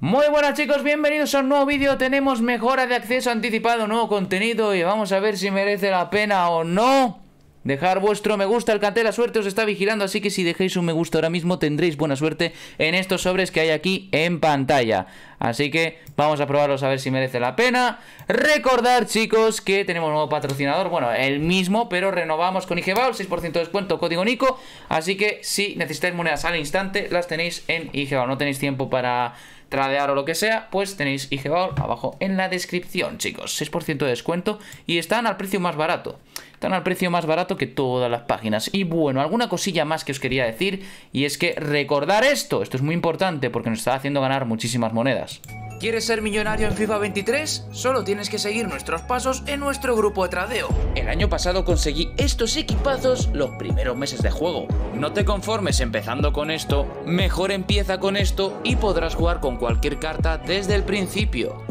Muy buenas chicos, bienvenidos a un nuevo vídeo Tenemos mejora de acceso anticipado, nuevo contenido Y vamos a ver si merece la pena o no Dejar vuestro me gusta, el cantel la suerte os está vigilando Así que si dejéis un me gusta ahora mismo tendréis buena suerte En estos sobres que hay aquí en pantalla Así que vamos a probarlos a ver si merece la pena Recordar chicos que tenemos nuevo patrocinador Bueno, el mismo, pero renovamos con IGVAL 6% de descuento, código NICO Así que si necesitáis monedas al instante Las tenéis en IGVAL no tenéis tiempo para tradear o lo que sea, pues tenéis IGBAUR abajo en la descripción, chicos. 6% de descuento y están al precio más barato. Están al precio más barato que todas las páginas. Y bueno, alguna cosilla más que os quería decir y es que recordar esto, esto es muy importante porque nos está haciendo ganar muchísimas monedas. ¿Quieres ser millonario en FIFA 23? Solo tienes que seguir nuestros pasos en nuestro grupo de tradeo. El año pasado conseguí estos equipazos los primeros meses de juego. No te conformes empezando con esto, mejor empieza con esto y podrás jugar con cualquier carta desde el principio.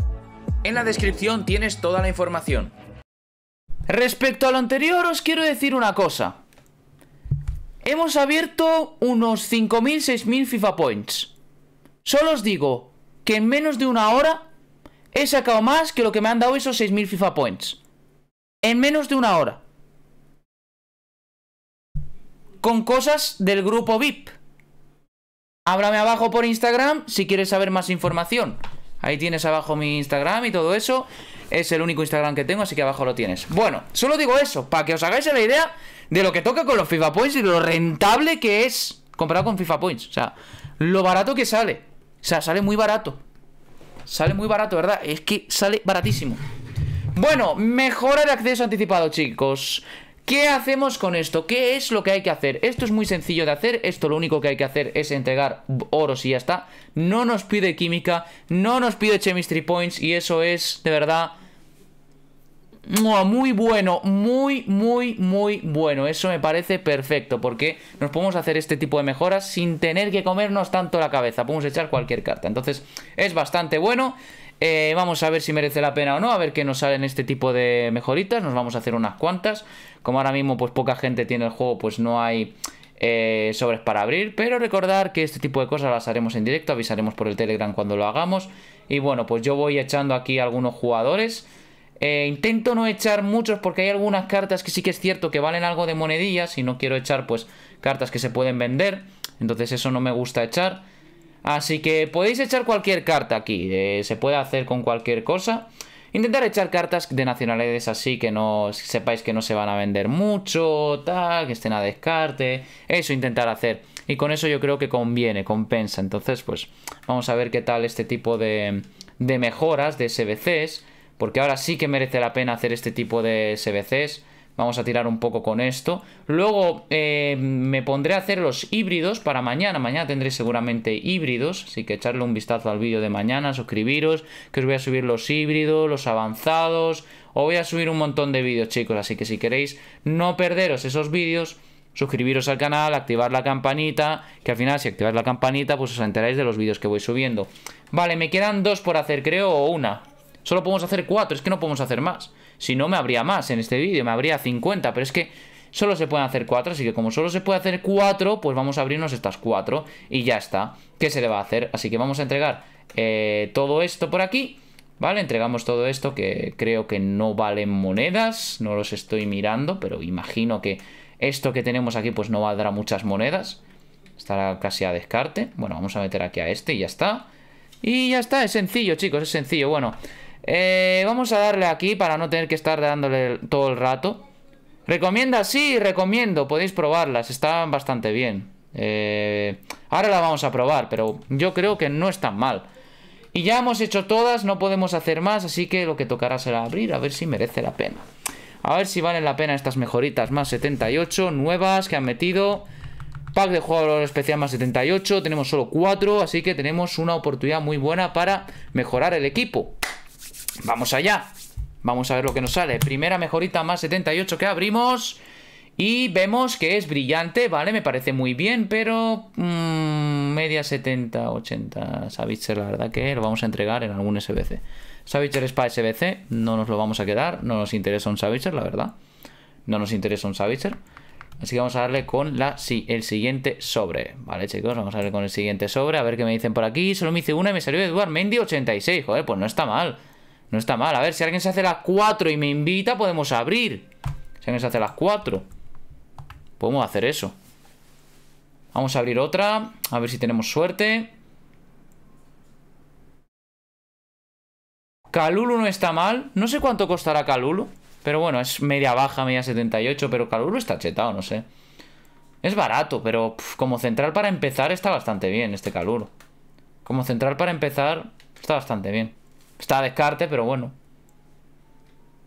En la descripción tienes toda la información. Respecto a lo anterior os quiero decir una cosa. Hemos abierto unos 5.000, 6.000 FIFA Points. Solo os digo, que en menos de una hora he sacado más que lo que me han dado esos 6.000 FIFA Points. En menos de una hora. Con cosas del grupo VIP. Háblame abajo por Instagram si quieres saber más información. Ahí tienes abajo mi Instagram y todo eso. Es el único Instagram que tengo, así que abajo lo tienes. Bueno, solo digo eso, para que os hagáis la idea de lo que toca con los FIFA Points y lo rentable que es comparado con FIFA Points. O sea, lo barato que sale. O sea, sale muy barato. Sale muy barato, ¿verdad? Es que sale baratísimo. Bueno, mejora de acceso anticipado, chicos. ¿Qué hacemos con esto? ¿Qué es lo que hay que hacer? Esto es muy sencillo de hacer, esto lo único que hay que hacer es entregar oros y ya está. No nos pide química, no nos pide chemistry points y eso es, de verdad, muy bueno, muy, muy, muy bueno. Eso me parece perfecto porque nos podemos hacer este tipo de mejoras sin tener que comernos tanto la cabeza. Podemos echar cualquier carta. Entonces es bastante bueno. Eh, vamos a ver si merece la pena o no, a ver qué nos salen este tipo de mejoritas. Nos vamos a hacer unas cuantas. Como ahora mismo pues poca gente tiene el juego, pues no hay... Eh, sobres para abrir, pero recordar que este tipo de cosas las haremos en directo, avisaremos por el Telegram cuando lo hagamos y bueno, pues yo voy echando aquí algunos jugadores eh, intento no echar muchos porque hay algunas cartas que sí que es cierto que valen algo de monedillas y no quiero echar pues cartas que se pueden vender. Entonces eso no me gusta echar. Así que podéis echar cualquier carta aquí. Eh, se puede hacer con cualquier cosa. Intentar echar cartas de nacionalidades así que no sepáis que no se van a vender mucho, tal, que estén a descarte. Eso intentar hacer. Y con eso yo creo que conviene, compensa. Entonces pues vamos a ver qué tal este tipo de, de mejoras de SBCs. Porque ahora sí que merece la pena hacer este tipo de SBCs. Vamos a tirar un poco con esto. Luego eh, me pondré a hacer los híbridos para mañana. Mañana tendré seguramente híbridos. Así que echarle un vistazo al vídeo de mañana, suscribiros, que os voy a subir los híbridos, los avanzados. Os voy a subir un montón de vídeos, chicos. Así que si queréis no perderos esos vídeos, suscribiros al canal, activar la campanita, que al final si activáis la campanita pues os enteráis de los vídeos que voy subiendo. Vale, me quedan dos por hacer, creo, o una. Solo podemos hacer cuatro. es que no podemos hacer más. Si no, me habría más en este vídeo, me habría 50, pero es que solo se pueden hacer cuatro. así que como solo se puede hacer cuatro, pues vamos a abrirnos estas cuatro. y ya está. ¿Qué se le va a hacer? Así que vamos a entregar eh, todo esto por aquí. Vale, entregamos todo esto que creo que no valen monedas, no los estoy mirando, pero imagino que esto que tenemos aquí pues no valdrá muchas monedas. Estará casi a descarte. Bueno, vamos a meter aquí a este y ya está. Y ya está, es sencillo chicos, es sencillo. Bueno, eh, vamos a darle aquí para no tener que estar dándole todo el rato. ¿Recomienda? Sí, recomiendo. Podéis probarlas. Están bastante bien. Eh, ahora la vamos a probar, pero yo creo que no están mal. Y ya hemos hecho todas, no podemos hacer más, así que lo que tocará será abrir a ver si merece la pena. A ver si valen la pena estas mejoritas más 78, nuevas que han metido. Pack de jugador especial más 78, tenemos solo 4, así que tenemos una oportunidad muy buena para mejorar el equipo. Vamos allá. Vamos a ver lo que nos sale. Primera mejorita más 78 que abrimos. Y vemos que es brillante, ¿vale? Me parece muy bien, pero... Mmm, media 70, 80. Savitzer, la verdad que lo vamos a entregar en algún SBC. Savitzer es para SBC, no nos lo vamos a quedar. No nos interesa un Savitzer, la verdad. No nos interesa un Savitzer. Así que vamos a darle con la, sí, el siguiente sobre. Vale, chicos, vamos a darle con el siguiente sobre. A ver qué me dicen por aquí. Solo me hice una y me salió Eduard Mendy 86. Joder, pues no está mal. No está mal. A ver, si alguien se hace las 4 y me invita, podemos abrir. Si alguien se hace las 4. Podemos hacer eso. Vamos a abrir otra. A ver si tenemos suerte. Calulu no está mal. No sé cuánto costará Calulu. Pero bueno, es media baja, media 78. Pero Calulu está chetado, no sé. Es barato, pero como central para empezar está bastante bien este Calulu. Como central para empezar está bastante bien. Está a descarte, pero bueno.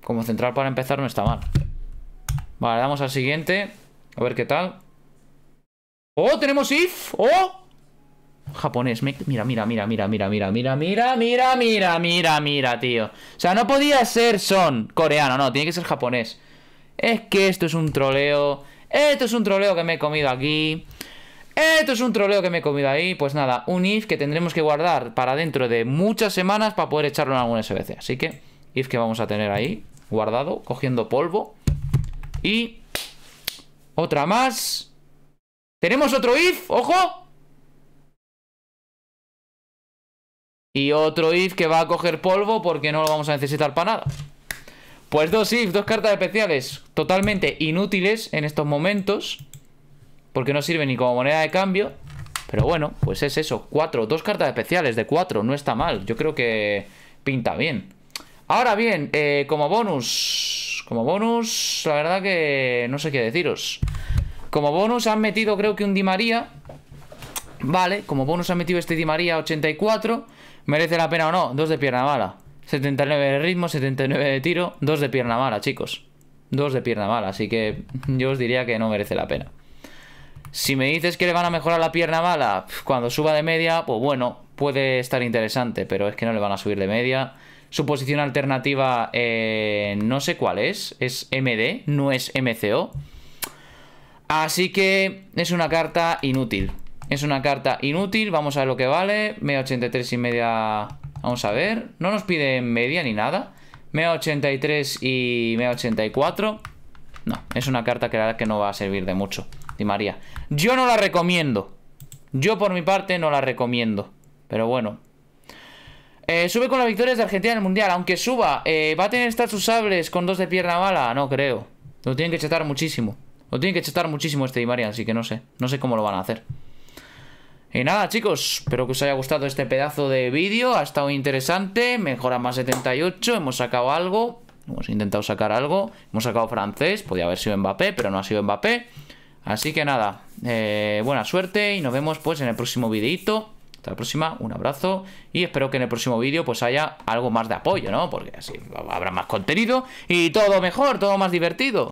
Como central para empezar no está mal. Vale, damos al siguiente. A ver qué tal. ¡Oh, tenemos if! ¡Oh! Japonés. Mira, mira, mira, mira, mira, mira, mira, mira, mira, mira, mira, mira, tío. O sea, no podía ser son coreano, no, tiene que ser japonés. Es que esto es un troleo. Esto es un troleo que me he comido aquí. Esto es un troleo que me he comido ahí. Pues nada, un if que tendremos que guardar para dentro de muchas semanas para poder echarlo en algún SBC. Así que, if que vamos a tener ahí, guardado, cogiendo polvo. Y otra más. Tenemos otro if, ojo. Y otro if que va a coger polvo porque no lo vamos a necesitar para nada. Pues dos if, dos cartas especiales totalmente inútiles en estos momentos. Porque no sirve ni como moneda de cambio. Pero bueno, pues es eso. Cuatro, dos cartas especiales de cuatro. No está mal. Yo creo que pinta bien. Ahora bien, eh, como bonus... Como bonus, la verdad que no sé qué deciros. Como bonus han metido creo que un Di María. Vale, como bonus han metido este Di María 84. ¿Merece la pena o no? Dos de pierna mala. 79 de ritmo, 79 de tiro, dos de pierna mala, chicos. Dos de pierna mala, así que yo os diría que no merece la pena. Si me dices que le van a mejorar la pierna mala cuando suba de media, pues bueno, puede estar interesante, pero es que no le van a subir de media. Su posición alternativa, eh, no sé cuál es, es MD, no es MCO. Así que es una carta inútil. Es una carta inútil, vamos a ver lo que vale. mea 83 y media... Vamos a ver. No nos pide media ni nada. mea 83 y mea 84. No, es una carta que la verdad que no va a servir de mucho. Di María. Yo no la recomiendo. Yo por mi parte no la recomiendo. Pero bueno. Eh, sube con las victorias de Argentina en el Mundial. Aunque suba, eh, ¿va a tener estas sus con dos de pierna mala, No creo. Lo tienen que chetar muchísimo. Lo tienen que chetar muchísimo este Di María, así que no sé. No sé cómo lo van a hacer. Y nada, chicos, espero que os haya gustado este pedazo de vídeo. Ha estado interesante. Mejora más 78. Hemos sacado algo. Hemos intentado sacar algo. Hemos sacado francés. Podía haber sido Mbappé, pero no ha sido Mbappé. Así que nada, eh, buena suerte y nos vemos pues en el próximo videito. Hasta la próxima, un abrazo y espero que en el próximo vídeo pues haya algo más de apoyo, ¿no? Porque así habrá más contenido y todo mejor, todo más divertido.